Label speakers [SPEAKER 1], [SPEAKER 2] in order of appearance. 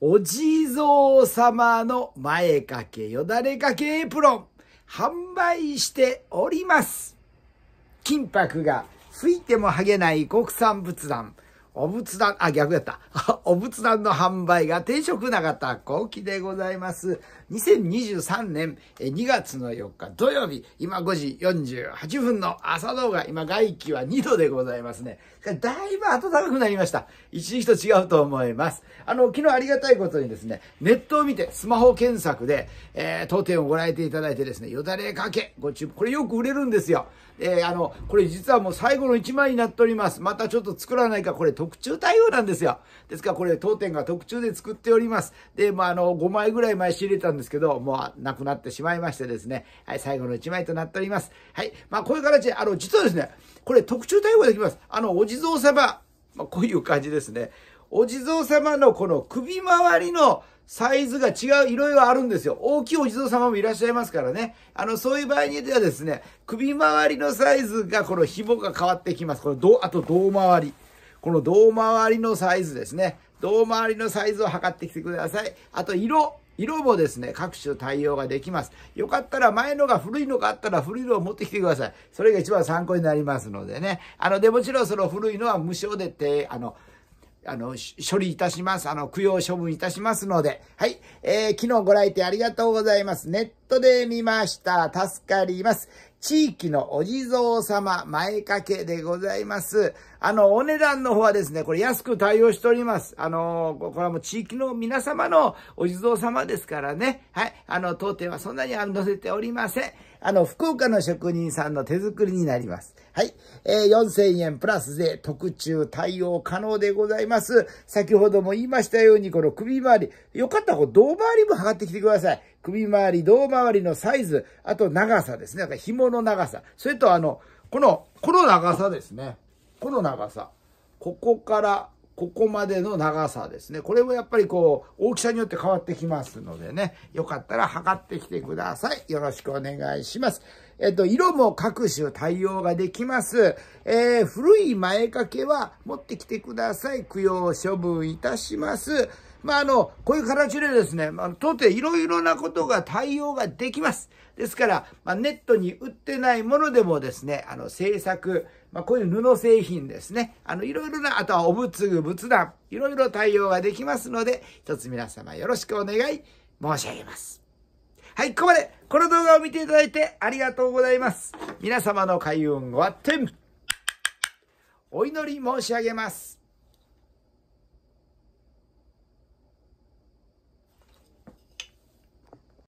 [SPEAKER 1] お地蔵様の前掛けよだれ掛けエプロン、販売しております。金箔が吹いても剥げない国産仏壇。お仏壇、あ、逆やった。お仏壇の販売が定食なかった後期でございます。2023年2月の4日土曜日、今5時48分の朝動画、今外気は2度でございますね。だいぶ暖かくなりました。一日と違うと思います。あの、昨日ありがたいことにですね、ネットを見てスマホ検索で、えー、当店をご覧いただいてですね、よだれかけ、ご注文、これよく売れるんですよ。えー、あの、これ実はもう最後の1枚になっております。またちょっと作らないか、これ特特注対応なんですよ。ですからこれ当店が特注で作っております。で、まあ、あの、5枚ぐらい前仕入れたんですけど、もうなくなってしまいましてですね、はい、最後の1枚となっております。はい、まあ、こういう形、あの、実はですね、これ特注対応できます。あの、お地蔵様、まあ、こういう感じですね。お地蔵様のこの首周りのサイズが違う、いろいろあるんですよ。大きいお地蔵様もいらっしゃいますからね。あの、そういう場合にではですね、首周りのサイズが、この紐が変わってきます。この、あと、胴回り。この胴回りのサイズですね。胴回りのサイズを測ってきてください。あと色。色もですね、各種対応ができます。よかったら前のが古いのがあったら古いのを持ってきてください。それが一番参考になりますのでね。あの、で、もちろんその古いのは無償でて、あの、あの、処理いたします。あの、供養処分いたしますので。はい。えー、昨日ご来店ありがとうございます。ねトで見ました。助かります。地域のお地蔵様前掛けでございます。あの、お値段の方はですね、これ安く対応しております。あの、これはもう地域の皆様のお地蔵様ですからね。はい。あの、当店はそんなに載せておりません。あの、福岡の職人さんの手作りになります。はい。えー、4000円プラスで特注対応可能でございます。先ほども言いましたように、この首回り、よかったらこう胴回りも測ってきてください。首回り、胴回りのサイズ、あと長さですね。だから紐の長さ。それとあの、この、この長さですね。この長さ。ここから、ここまでの長さですね。これもやっぱりこう、大きさによって変わってきますのでね。よかったら測ってきてください。よろしくお願いします。えっと、色も各種対応ができます。えー、古い前掛けは持ってきてください。供養処分いたします。まあ、あの、こういう形でですね、まあ、当ていろいろなことが対応ができます。ですから、まあ、ネットに売ってないものでもですね、あの、制作、まあ、こういう布製品ですね。あの、いろいろな、あとはお仏具、仏壇、いろいろ対応ができますので、一つ皆様よろしくお願い申し上げます。はい、ここまで、この動画を見ていただいてありがとうございます。皆様の開運ごあっお祈り申し上げます。